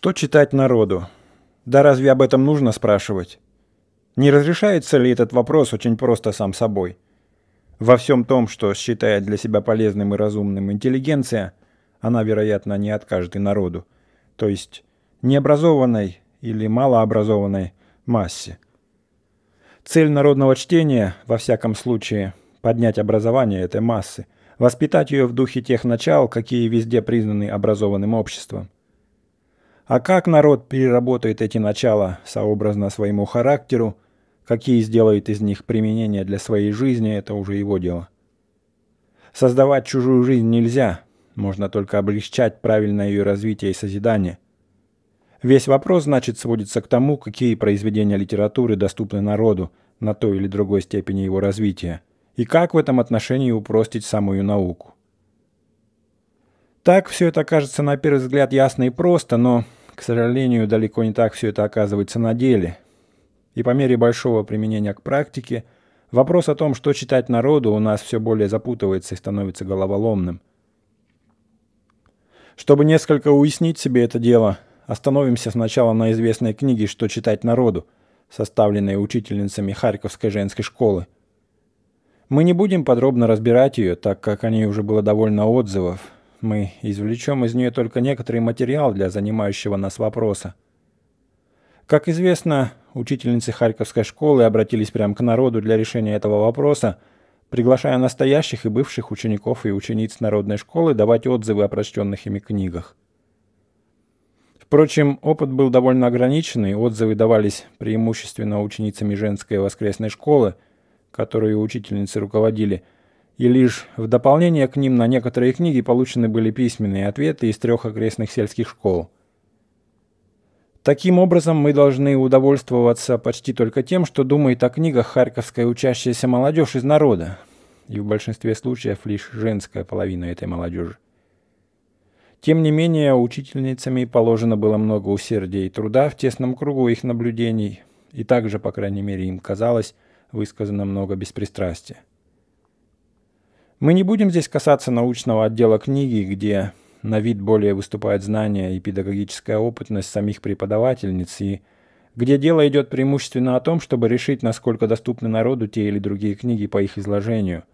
Что читать народу? Да разве об этом нужно спрашивать? Не разрешается ли этот вопрос очень просто сам собой? Во всем том, что считает для себя полезным и разумным интеллигенция, она, вероятно, не откажет и народу, то есть необразованной или малообразованной массе. Цель народного чтения, во всяком случае, поднять образование этой массы, воспитать ее в духе тех начал, какие везде признаны образованным обществом – а как народ переработает эти начала сообразно своему характеру, какие сделает из них применение для своей жизни, это уже его дело. Создавать чужую жизнь нельзя, можно только облегчать правильное ее развитие и созидание. Весь вопрос, значит, сводится к тому, какие произведения литературы доступны народу на той или другой степени его развития, и как в этом отношении упростить самую науку. Так все это кажется на первый взгляд ясно и просто, но к сожалению, далеко не так все это оказывается на деле. И по мере большого применения к практике, вопрос о том, что читать народу, у нас все более запутывается и становится головоломным. Чтобы несколько уяснить себе это дело, остановимся сначала на известной книге «Что читать народу», составленной учительницами Харьковской женской школы. Мы не будем подробно разбирать ее, так как о ней уже было довольно отзывов – мы извлечем из нее только некоторый материал для занимающего нас вопроса. Как известно, учительницы Харьковской школы обратились прямо к народу для решения этого вопроса, приглашая настоящих и бывших учеников и учениц народной школы давать отзывы о прочтенных ими книгах. Впрочем, опыт был довольно ограниченный, отзывы давались преимущественно ученицами женской воскресной школы, которую учительницы руководили – и лишь в дополнение к ним на некоторые книги получены были письменные ответы из трех окрестных сельских школ. Таким образом, мы должны удовольствоваться почти только тем, что думает о книгах харьковская учащаяся молодежь из народа, и в большинстве случаев лишь женская половина этой молодежи. Тем не менее, учительницами положено было много усердия и труда в тесном кругу их наблюдений, и также, по крайней мере, им казалось, высказано много беспристрастия. Мы не будем здесь касаться научного отдела книги, где на вид более выступают знания и педагогическая опытность самих преподавательниц, и где дело идет преимущественно о том, чтобы решить, насколько доступны народу те или другие книги по их изложению.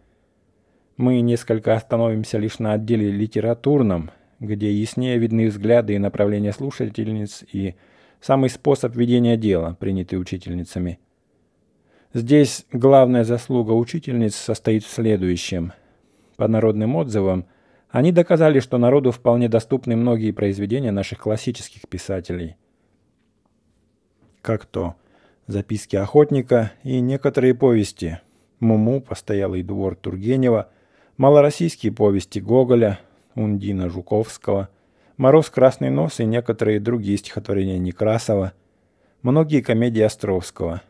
Мы несколько остановимся лишь на отделе литературном, где яснее видны взгляды и направления слушательниц и самый способ ведения дела, принятый учительницами. Здесь главная заслуга учительниц состоит в следующем – по народным отзывам, они доказали, что народу вполне доступны многие произведения наших классических писателей. Как то «Записки охотника» и некоторые повести «Муму», «Постоялый двор» Тургенева, малороссийские повести Гоголя, Ундина Жуковского, «Мороз красный нос» и некоторые другие стихотворения Некрасова, многие комедии Островского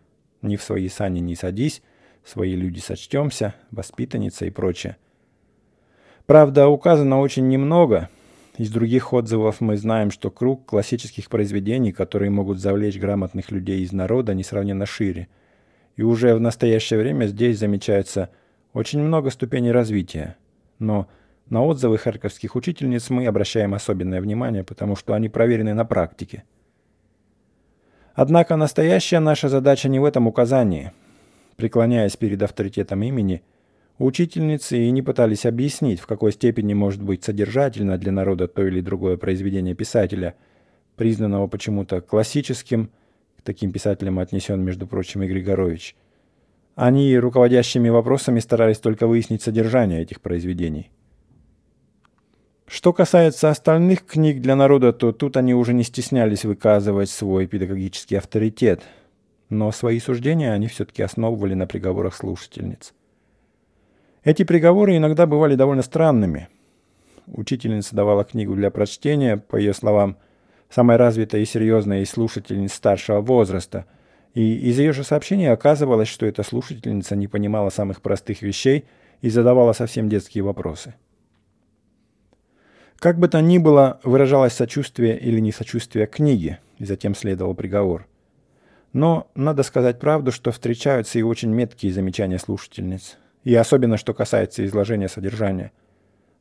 Не в свои сани не садись», «Свои люди сочтемся», «Воспитанница» и прочее – Правда, указано очень немного. Из других отзывов мы знаем, что круг классических произведений, которые могут завлечь грамотных людей из народа, несравненно шире. И уже в настоящее время здесь замечается очень много ступеней развития. Но на отзывы харьковских учительниц мы обращаем особенное внимание, потому что они проверены на практике. Однако настоящая наша задача не в этом указании. Преклоняясь перед авторитетом имени – Учительницы и не пытались объяснить, в какой степени может быть содержательно для народа то или другое произведение писателя, признанного почему-то классическим, к таким писателям отнесен, между прочим, и Григорович. Они руководящими вопросами старались только выяснить содержание этих произведений. Что касается остальных книг для народа, то тут они уже не стеснялись выказывать свой педагогический авторитет, но свои суждения они все-таки основывали на приговорах слушательниц – эти приговоры иногда бывали довольно странными. Учительница давала книгу для прочтения, по ее словам, самая развитая и серьезная из слушательниц старшего возраста. И из ее же сообщений оказывалось, что эта слушательница не понимала самых простых вещей и задавала совсем детские вопросы. Как бы то ни было, выражалось сочувствие или несочувствие книги, и затем следовал приговор. Но надо сказать правду, что встречаются и очень меткие замечания слушательниц – и особенно что касается изложения содержания.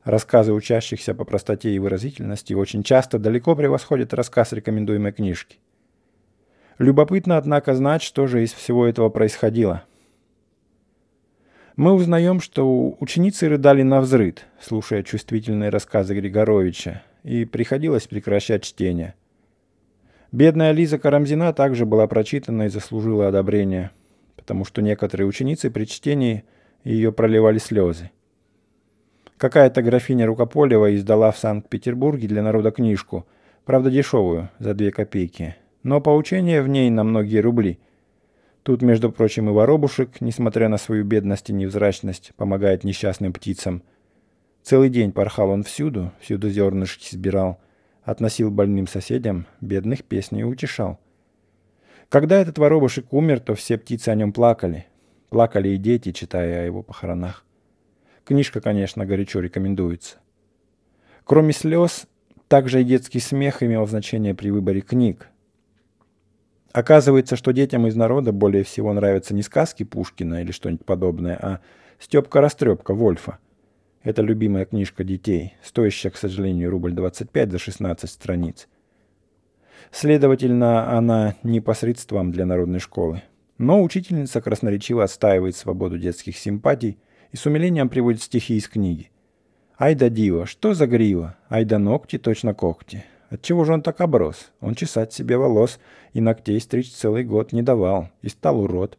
Рассказы учащихся по простоте и выразительности очень часто далеко превосходят рассказ рекомендуемой книжки. Любопытно, однако, знать, что же из всего этого происходило. Мы узнаем, что ученицы рыдали на взрыд, слушая чувствительные рассказы Григоровича, и приходилось прекращать чтение. Бедная Лиза Карамзина также была прочитана и заслужила одобрение, потому что некоторые ученицы при чтении – и ее проливали слезы. Какая-то графиня Рукополева издала в Санкт-Петербурге для народа книжку, правда дешевую, за две копейки, но поучение в ней на многие рубли. Тут, между прочим, и воробушек, несмотря на свою бедность и невзрачность, помогает несчастным птицам. Целый день порхал он всюду, всюду зернышки сбирал, относил больным соседям, бедных песней утешал. Когда этот воробушек умер, то все птицы о нем плакали, Плакали и дети, читая о его похоронах. Книжка, конечно, горячо рекомендуется. Кроме слез, также и детский смех имел значение при выборе книг. Оказывается, что детям из народа более всего нравятся не сказки Пушкина или что-нибудь подобное, а «Степка-растрепка» Вольфа. Это любимая книжка детей, стоящая, к сожалению, рубль 25 за 16 страниц. Следовательно, она не по средствам для народной школы. Но учительница красноречиво отстаивает свободу детских симпатий и с умилением приводит стихи из книги. «Ай да дива, что за грива? Ай да ногти, точно когти. Отчего же он так оброс? Он чесать себе волос и ногтей стричь целый год не давал и стал урод».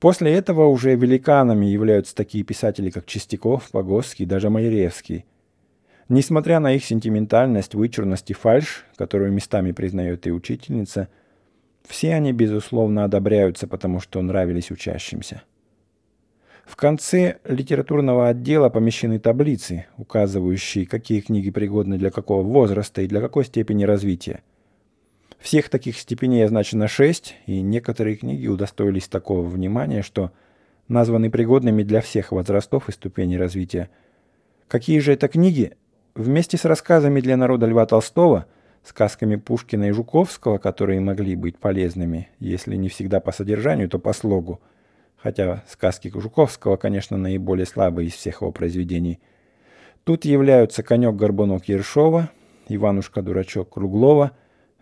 После этого уже великанами являются такие писатели, как Чистяков, Погосский, даже Майревский. Несмотря на их сентиментальность, вычурность и фальш, которую местами признает и учительница – все они, безусловно, одобряются, потому что нравились учащимся. В конце литературного отдела помещены таблицы, указывающие, какие книги пригодны для какого возраста и для какой степени развития. Всех таких степеней означено шесть, и некоторые книги удостоились такого внимания, что названы пригодными для всех возрастов и ступеней развития. Какие же это книги? Вместе с рассказами для народа Льва Толстого – сказками Пушкина и Жуковского, которые могли быть полезными, если не всегда по содержанию, то по слогу. Хотя сказки Жуковского, конечно, наиболее слабые из всех его произведений. Тут являются «Конек-горбунок» Ершова, «Иванушка-дурачок» Круглова,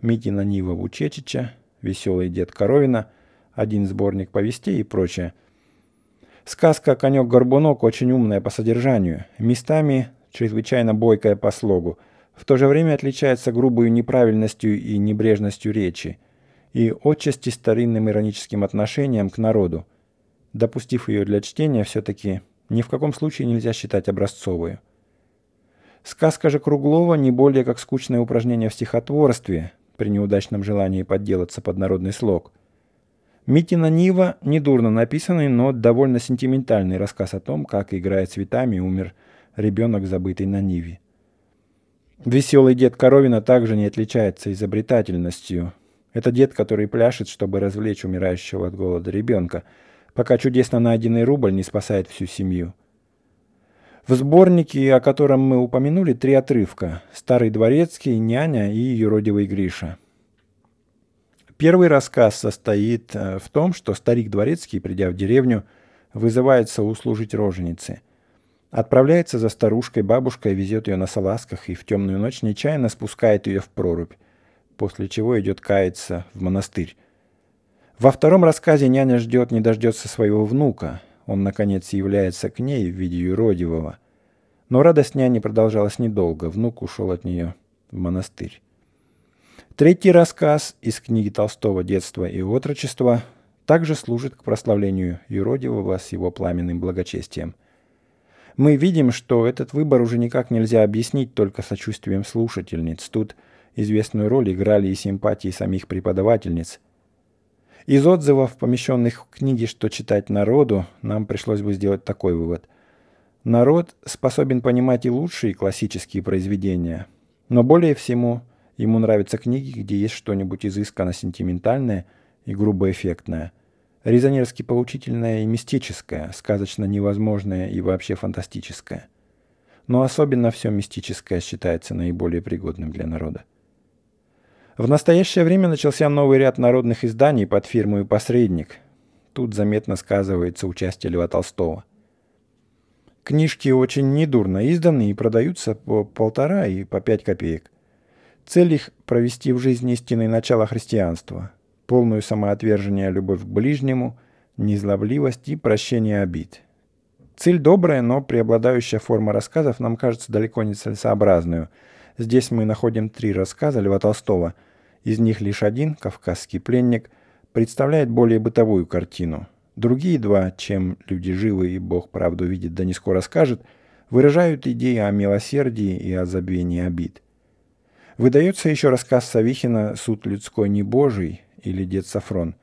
«Митина Нива» Вучечича, «Веселый дед Коровина», «Один сборник повестей» и прочее. Сказка «Конек-горбунок» очень умная по содержанию, местами чрезвычайно бойкая по слогу – в то же время отличается грубой неправильностью и небрежностью речи и отчасти старинным ироническим отношением к народу. Допустив ее для чтения, все-таки ни в каком случае нельзя считать образцовую. Сказка же Круглова не более как скучное упражнение в стихотворстве при неудачном желании подделаться под народный слог. Митина Нива – недурно написанный, но довольно сентиментальный рассказ о том, как, играя цветами, умер ребенок, забытый на Ниве. Веселый дед Коровина также не отличается изобретательностью. Это дед, который пляшет, чтобы развлечь умирающего от голода ребенка, пока чудесно найденный рубль не спасает всю семью. В сборнике, о котором мы упомянули, три отрывка – «Старый дворецкий», «Няня» и «Юродивый Гриша». Первый рассказ состоит э, в том, что старик дворецкий, придя в деревню, вызывается услужить роженице. Отправляется за старушкой, бабушкой везет ее на салазках и в темную ночь нечаянно спускает ее в прорубь, после чего идет каяться в монастырь. Во втором рассказе няня ждет, не дождется своего внука. Он, наконец, является к ней в виде юродивого. Но радость няни продолжалась недолго. Внук ушел от нее в монастырь. Третий рассказ из книги Толстого «Детство и отрочество» также служит к прославлению юродивого с его пламенным благочестием – мы видим, что этот выбор уже никак нельзя объяснить только сочувствием слушательниц. Тут известную роль играли и симпатии самих преподавательниц. Из отзывов, помещенных в книге «Что читать народу», нам пришлось бы сделать такой вывод. Народ способен понимать и лучшие классические произведения, но более всему ему нравятся книги, где есть что-нибудь изысканно сентиментальное и грубо эффектное – резонерски поучительное и мистическое, сказочно невозможное и вообще фантастическое. Но особенно все мистическое считается наиболее пригодным для народа. В настоящее время начался новый ряд народных изданий под фирмой «Посредник». Тут заметно сказывается участие Льва Толстого. Книжки очень недурно изданы и продаются по полтора и по пять копеек. Цель их – провести в жизнь истинные начало христианства – полную самоотвержение любовь к ближнему, незлобливость и прощение обид. Цель добрая, но преобладающая форма рассказов нам кажется далеко не целесообразную. Здесь мы находим три рассказа Льва Толстого. Из них лишь один, «Кавказский пленник», представляет более бытовую картину. Другие два, чем «Люди живы» и «Бог правду видит, да не скоро скажет», выражают идеи о милосердии и о забвении обид. Выдается еще рассказ Савихина «Суд людской не божий» или дед Сафрон.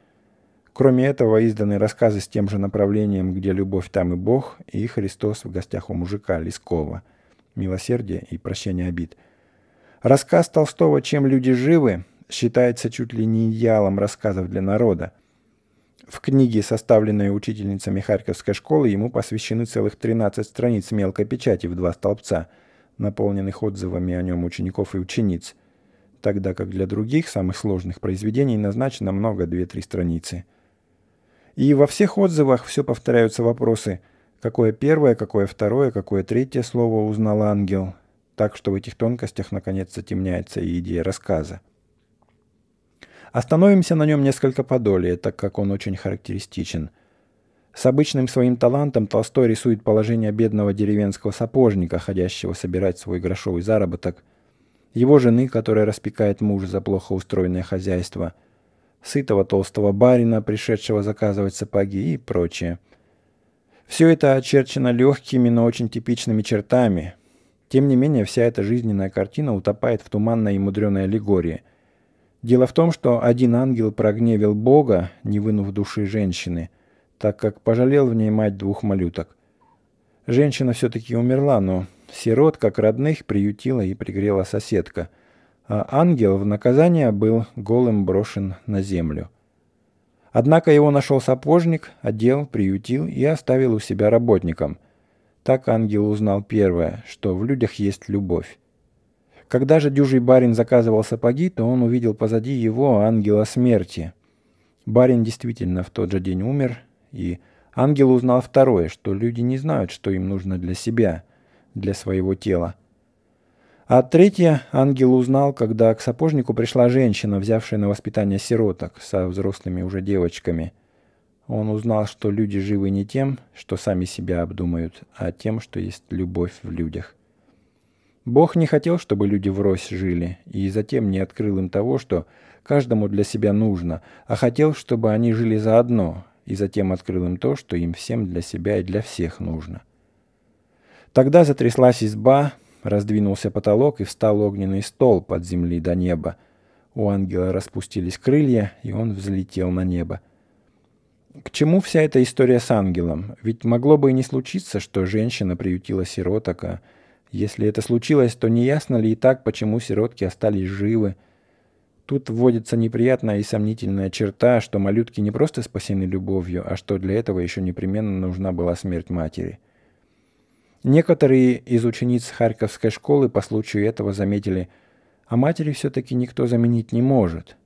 Кроме этого, изданы рассказы с тем же направлением, где любовь там и Бог, и Христос в гостях у мужика Лескова. Милосердие и прощение обид. Рассказ Толстого «Чем люди живы» считается чуть ли не идеалом рассказов для народа. В книге, составленной учительницами Харьковской школы, ему посвящены целых 13 страниц мелкой печати в два столбца, наполненных отзывами о нем учеников и учениц – тогда как для других, самых сложных произведений назначено много 2-3 страницы. И во всех отзывах все повторяются вопросы «какое первое, какое второе, какое третье слово узнал ангел?», так что в этих тонкостях наконец затемняется и идея рассказа. Остановимся на нем несколько подолее, так как он очень характеристичен. С обычным своим талантом Толстой рисует положение бедного деревенского сапожника, ходящего собирать свой грошовый заработок – его жены, которая распекает мужа за плохо устроенное хозяйство, сытого толстого барина, пришедшего заказывать сапоги и прочее. Все это очерчено легкими, но очень типичными чертами. Тем не менее, вся эта жизненная картина утопает в туманной и мудреной аллегории. Дело в том, что один ангел прогневил Бога, не вынув души женщины, так как пожалел в ней мать двух малюток. Женщина все-таки умерла, но Сирот, как родных, приютила и пригрела соседка, а ангел в наказание был голым брошен на землю. Однако его нашел сапожник, одел, приютил и оставил у себя работником. Так ангел узнал первое, что в людях есть любовь. Когда же дюжий барин заказывал сапоги, то он увидел позади его ангела смерти. Барин действительно в тот же день умер, и ангел узнал второе, что люди не знают, что им нужно для себя – для своего тела. А третье ангел узнал, когда к сапожнику пришла женщина, взявшая на воспитание сироток со взрослыми уже девочками. Он узнал, что люди живы не тем, что сами себя обдумают, а тем, что есть любовь в людях. Бог не хотел, чтобы люди врозь жили, и затем не открыл им того, что каждому для себя нужно, а хотел, чтобы они жили заодно, и затем открыл им то, что им всем для себя и для всех нужно – Тогда затряслась изба, раздвинулся потолок и встал огненный стол от земли до неба. У ангела распустились крылья, и он взлетел на небо. К чему вся эта история с ангелом? Ведь могло бы и не случиться, что женщина приютила сироток, а если это случилось, то неясно ли и так, почему сиротки остались живы. Тут вводится неприятная и сомнительная черта, что малютки не просто спасены любовью, а что для этого еще непременно нужна была смерть матери – Некоторые из учениц Харьковской школы по случаю этого заметили, а матери все-таки никто заменить не может.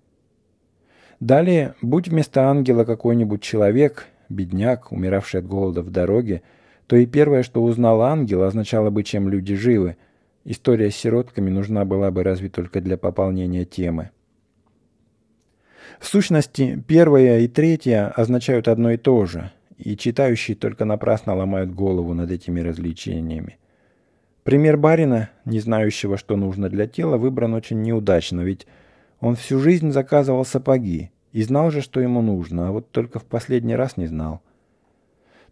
Далее, будь вместо ангела какой-нибудь человек, бедняк, умиравший от голода в дороге, то и первое, что узнал ангел, означало бы, чем люди живы. История с сиротками нужна была бы разве только для пополнения темы. В сущности, первое и третье означают одно и то же – и читающие только напрасно ломают голову над этими развлечениями. Пример барина, не знающего, что нужно для тела, выбран очень неудачно, ведь он всю жизнь заказывал сапоги и знал же, что ему нужно, а вот только в последний раз не знал.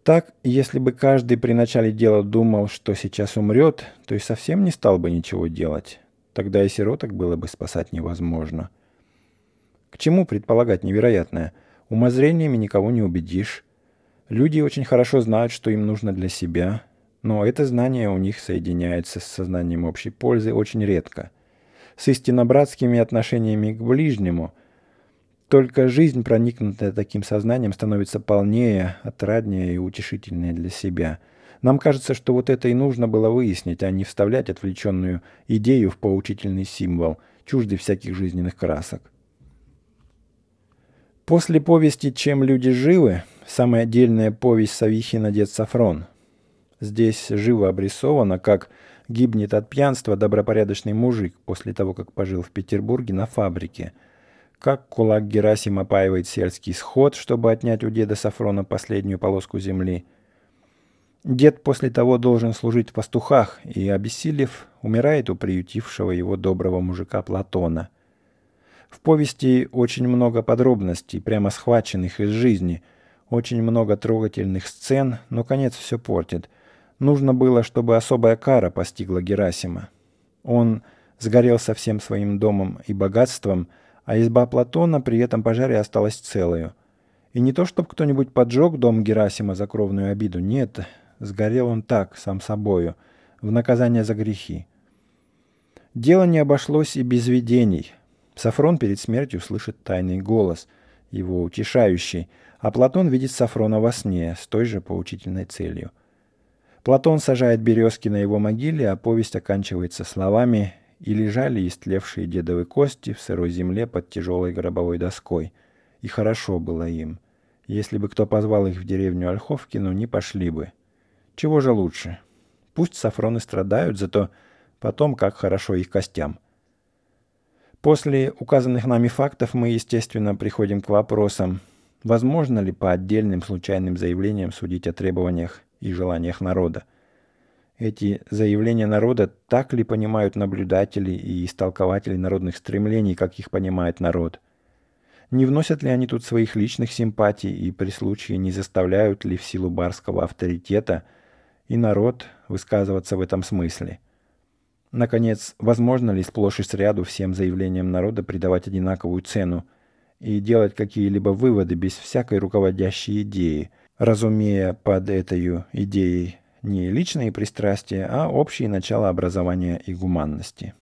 Так, если бы каждый при начале дела думал, что сейчас умрет, то и совсем не стал бы ничего делать. Тогда и сироток было бы спасать невозможно. К чему предполагать невероятное? Умозрениями никого не убедишь. Люди очень хорошо знают, что им нужно для себя, но это знание у них соединяется с сознанием общей пользы очень редко. С истинно-братскими отношениями к ближнему только жизнь, проникнутая таким сознанием, становится полнее, отраднее и утешительнее для себя. Нам кажется, что вот это и нужно было выяснить, а не вставлять отвлеченную идею в поучительный символ, чуждый всяких жизненных красок. После повести «Чем люди живы» самая отдельная повесть Савихина «Дед Сафрон». Здесь живо обрисовано, как гибнет от пьянства добропорядочный мужик после того, как пожил в Петербурге на фабрике. Как кулак Герасим опаивает сельский сход, чтобы отнять у деда Сафрона последнюю полоску земли. Дед после того должен служить в пастухах и, обессилев, умирает у приютившего его доброго мужика Платона – в повести очень много подробностей, прямо схваченных из жизни, очень много трогательных сцен, но конец все портит. Нужно было, чтобы особая кара постигла Герасима. Он сгорел со всем своим домом и богатством, а изба Платона при этом пожаре осталась целою. И не то, чтобы кто-нибудь поджег дом Герасима за кровную обиду, нет, сгорел он так, сам собою, в наказание за грехи. Дело не обошлось и без видений – Сафрон перед смертью слышит тайный голос, его утешающий, а Платон видит Сафрона во сне с той же поучительной целью. Платон сажает березки на его могиле, а повесть оканчивается словами «И лежали истлевшие дедовы кости в сырой земле под тяжелой гробовой доской. И хорошо было им. Если бы кто позвал их в деревню Ольховкину, не пошли бы. Чего же лучше? Пусть сафроны страдают, зато потом как хорошо их костям – После указанных нами фактов мы, естественно, приходим к вопросам, возможно ли по отдельным случайным заявлениям судить о требованиях и желаниях народа. Эти заявления народа так ли понимают наблюдатели и истолкователи народных стремлений, как их понимает народ? Не вносят ли они тут своих личных симпатий и при случае не заставляют ли в силу барского авторитета и народ высказываться в этом смысле – Наконец, возможно ли сплошь и сряду всем заявлениям народа придавать одинаковую цену и делать какие-либо выводы без всякой руководящей идеи, разумея под этой идеей не личные пристрастия, а общие начала образования и гуманности?